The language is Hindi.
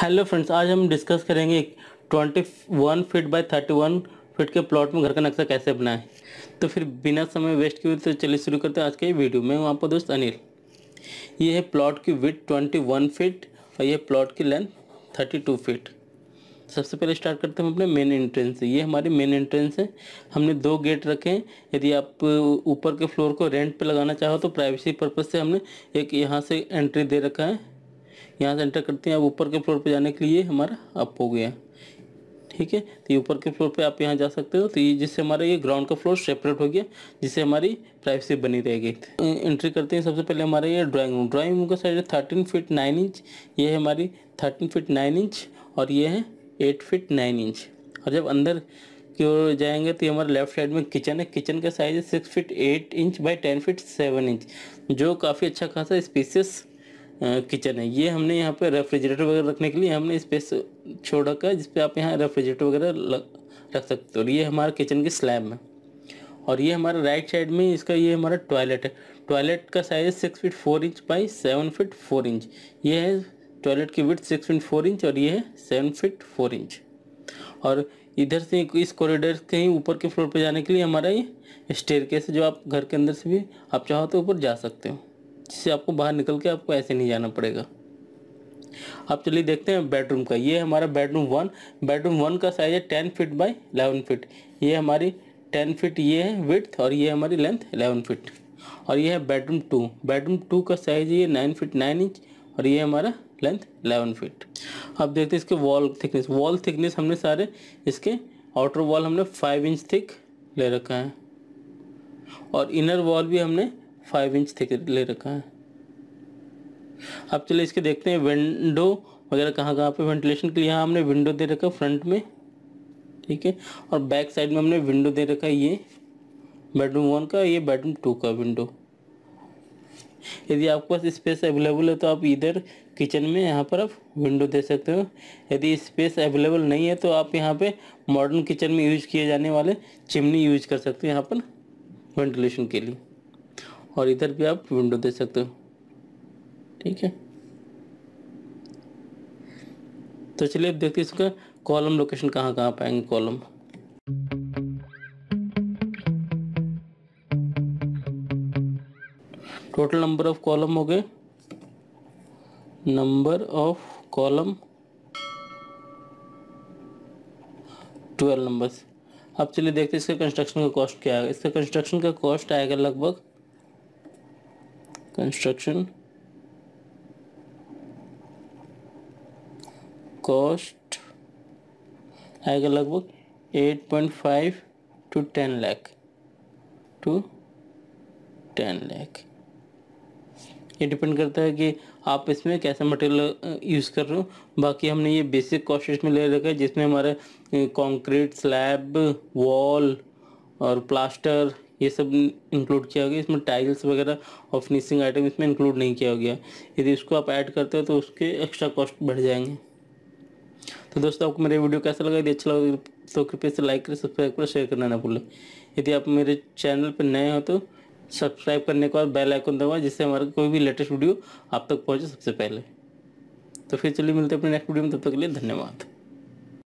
हेलो फ्रेंड्स आज हम डिस्कस करेंगे 21 फीट बाय 31 फीट के प्लॉट में घर का नक्शा कैसे बनाएं तो फिर बिना समय वेस्ट किए तो चलिए शुरू करते हैं आज के वीडियो में वहाँ पर दोस्त अनिल ये है प्लॉट की विथ 21 फीट और ये प्लॉट की लेंथ 32 फीट सबसे पहले स्टार्ट करते हैं हम अपने मेन एंट्रेंस से ये हमारी मेन एंट्रेंस है हमने दो गेट रखे हैं यदि आप ऊपर के फ्लोर को रेंट पर लगाना चाहो तो प्राइवेसी पर्पज़ से हमने एक यहाँ से एंट्री दे रखा है यहाँ से एंटर करते हैं अब ऊपर के फ्लोर पे जाने के लिए हमारा अप हो गया ठीक है तो ये ऊपर के फ्लोर पे आप यहाँ जा सकते हो तो ये जिससे हमारा ये ग्राउंड का फ्लोर सेपरेट हो गया जिससे हमारी प्राइवेसी बनी रहेगी एंट्री तो करते हैं सबसे पहले हमारा ये ड्राइंग रूम ड्राइंग रूम का साइज है थर्टीन फिट नाइन इंच ये है हमारी थर्टीन फिट नाइन इंच और ये है एट फिट नाइन इंच और जब अंदर की ओर जाएंगे तो ये हमारे लेफ्ट साइड में किचन है किचन का साइज है six feet eight inch by ten feet seven inch जो काफ़ी अच्छा खासा स्पेसियस किचन है ये हमने यहाँ पे रेफ्रिजरेटर वगैरह रखने के लिए हमने स्पेस छोड़ रखा है जिसपे आप यहाँ रेफ्रिजरेटर वगैरह रख सकते हो और ये हमारा किचन की स्लैब है और ये हमारा राइट साइड में इसका ये हमारा टॉयलेट है टॉयलेट का size six feet four inch by seven feet four inch ये है टॉयलेट की width six feet four inch और ये है सेवन फिट फोर इंच और इधर से इस कॉरिडोर के ही ऊपर के फ्लोर पर जाने के लिए हमारा ये स्टेयर केस है जो आप घर के अंदर से भी आप चाहो तो ऊपर जा सकते हो जिससे आपको बाहर निकल के आपको ऐसे नहीं जाना पड़ेगा अब चलिए देखते हैं बेडरूम का ये हमारा बेडरूम वन बेडरूम वन का साइज है ten feet by eleven feet ये हमारी टेन फिट ये है विथ और ये हमारी लेंथ एलेवन फिट और ये है बेडरूम टू बेडरूम टू का साइज ये नाइन फिट नाइन इंच और ये हमारा लेंथ एलेवन फिट अब देखते हैं इसके वॉल थिकनेस वॉल थिकनेस हमने सारे इसके आउटर वॉल हमने फाइव इंच थिक ले रखा है और इनर वॉल भी हमने फाइव इंच थिक ले रखा है अब चलिए इसके देखते हैं विंडो वगैरह कहाँ कहाँ पे वेंटिलेशन के लिए यहाँ हमने विंडो दे रखा फ्रंट में ठीक है और बैक साइड में हमने विंडो दे रखा है ये बेडरूम वन का ये बेडरूम टू का विंडो यदि आपके पास स्पेस अवेलेबल है तो आप इधर किचन में यहाँ पर आप विंडो दे सकते हो यदि स्पेस अवेलेबल नहीं है तो आप यहाँ पे मॉडर्न किचन में यूज़ किए जाने वाले चिमनी यूज कर सकते हो यहाँ पर वेंटिलेशन के लिए और इधर भी आप विंडो दे सकते हो ठीक है तो चलिए अब देखते हैं इसका कॉलम लोकेशन कहाँ कहाँ पाएंगे column total number of column हो गए number of column twelve numbers अब चलिए देखते हैं इसका कंस्ट्रक्शन का कॉस्ट क्या आएगा इसका कंस्ट्रक्शन का कॉस्ट आएगा लगभग construction कॉस्ट आएगा लगभग 8.5 टू 10 लाख टू 10 लाख ये डिपेंड करता है कि आप इसमें कैसा मटेरियल यूज़ uh, कर रहे हो बाकी हमने ये बेसिक कॉस्ट में ले रखा है जिसमें हमारे कंक्रीट स्लैब वॉल और प्लास्टर ये सब इंक्लूड किया गया इसमें टाइल्स वगैरह और फिनिशिंग आइटम इसमें इंक्लूड नहीं किया गया यदि इसको आप ऐड करते हो तो उसके एक्स्ट्रा कॉस्ट बढ़ जाएंगे तो दोस्तों आपको मेरे वीडियो कैसा लगा यदि अच्छा लगा तो कृपया से लाइक करें सब्सक्राइब करें शेयर करना ना भूलें यदि आप मेरे चैनल पर नए हो तो सब्सक्राइब करने के बाद बेल आइकन दबाएं जिससे हमारा कोई भी लेटेस्ट वीडियो आप तक पहुंचे सबसे पहले तो फिर चलिए मिलते हैं अपने नेक्स्ट वीडियो में तब तक के लिए धन्यवाद